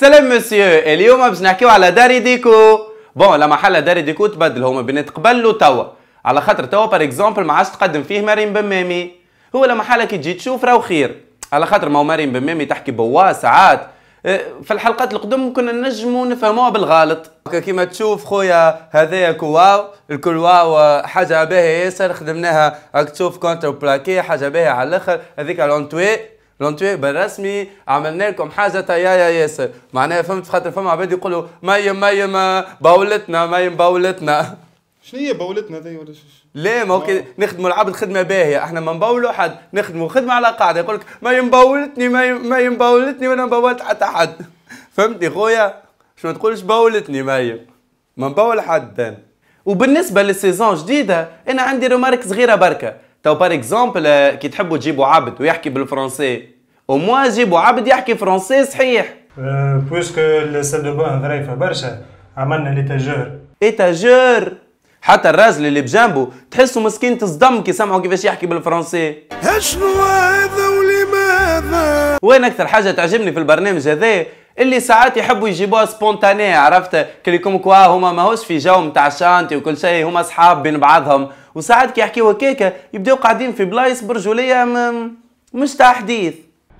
سلام مسيو اليوم باش نحكيو على داري ديكو بون لا حل داري ديكو تبدل هما بنت قبل وتوا على خاطر توا بار اكزومبل ما عادش تقدم فيه مريم بمامي هو لا محل كي تجي تشوف راهو خير على خاطر ما مريم بمامي تحكي بوا ساعات أه، في الحلقات القدم كنا نجمو نفهموها بالغلط كيما تشوف خويا هذايا كواو واو حاجه باهيه ياسر خدمناها تشوف كونتر بلاكي حاجه باهيه على الاخر هذيك لونتوي فهمتوا بالرسمي عملنا لكم حاجه يا يا ياسر معناها فهمت خاطر فما عباد يقولوا ميم ميم باولتنا ميم باولتنا شنو هي باولتنا ذي ولا لا ما هو نخدموا العبد خدمه باهيه احنا ما نبولوا حد نخدموا خدمه على قاعده يقول لك ما يمبولتني ما يمبولتني وانا بولت حتى حد فهمتي خويا شو ما تقولش بولتني مايم ما نبول حد وبالنسبه للسيزون جديده انا عندي رمارك صغيره بركه تو بار اكزومبل آه، كي تحبوا تجيبوا عبد ويحكي بالفرنسي او موا جيبوا عبد يحكي فرونسي صحيح بويسك السال دو بان ظريفه برشا عملنا ليتاجور ايتاجور حتى الراجل اللي بجنبه تحسه مسكين تصدم كي سمعوا كيفاش يحكي بالفرنسي اشنو هذا ولماذا وين اكثر حاجه تعجبني في البرنامج هذا اللي ساعات يحبوا يجيبوها سبونتاني عرفت كليكم كوا هما ماهوش في جو نتاع شانتي وكل شيء هما اصحاب بين بعضهم وساعات كي يحكيوا هكاكا يبداو قاعدين في بلايص برجوليه مش تاع حديث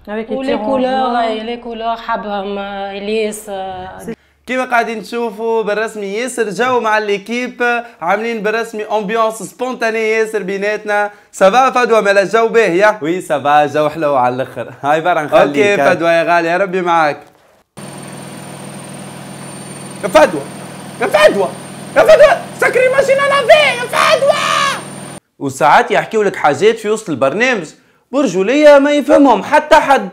ولي كولور لي كولور حبهم اليس كما قاعدين تشوفوا بالرسمي ياسر جو مع ليكيب عاملين بالرسمي امبيونس سبونتاني ياسر بيناتنا سافا فدوى مالا الجو باهية وي سافا جو حلو على الاخر هاي برا نخليك اوكي فدوى يا غالي يا ربي معاك يا فدوى يا فدوى يا فدوى سكري ماشينا لافي يا فدوى وساعات يحكيوا لك حاجات في وسط البرنامج برجوليه ما يفهمهم حتى حد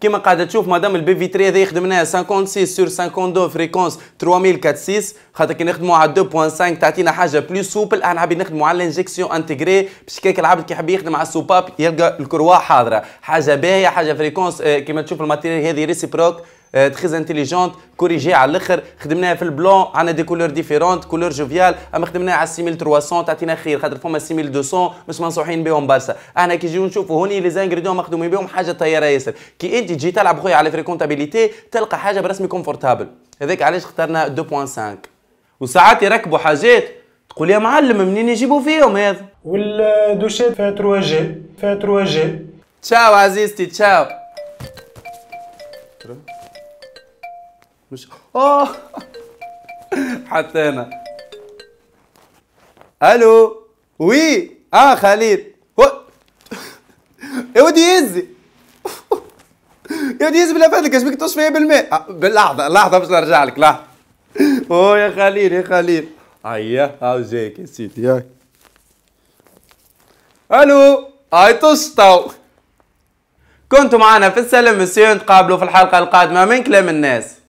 كما قاعده تشوف مادام البي في هذا يخدمناها 56 سور 52 فريكونس 3046 خاطر كي نخدموا على 2.5 تعطينا حاجه بلو سوبل احنا حابين نخدموا على الانجكسيون انتجري باش كيك العبد كي يحب يخدم على السوباب يلقى الكروا حاضره حاجه باهيه حاجه فريكونس آه، كيما تشوف الماتيريال هذه ريسيبروك تري انتيليجونت كوريجي على الاخر خدمناها في البلون عندنا دي كولور ديفيرونت كولور جوفيال اما خدمناها على 6300 تعطينا خير خاطر فما 6200 مش منصوحين بهم برشا احنا كي نجيو نشوفوا هوني لي زانغريديون مخدومين بهم حاجه طياره ياسر كي انت تجي تلعب خويا على فريكونتابيليتي تلقى حاجه برسمي كونفورتابل هذاك علاش اخترنا 2.5 وساعات يركبوا حاجات تقول يا معلم منين يجيبوا فيهم هذا والدوشات فيها 3 جي فيها 3 جي تشاو عزيزتي تشاو مش اه حتى انا الو وي اه خليل هو يا ودي يزي يا ودي يزي بالله فاتك اش بك تطش فيا بالماء آه، باللحظه لحظه باش نرجع لك لحظه اوه يا خليل يا خليل هيا هاو جاك يا سيدي ياك الو هاي تشطو كنتوا معنا في السلام مسيو نتقابلوا في الحلقه القادمه من كلام الناس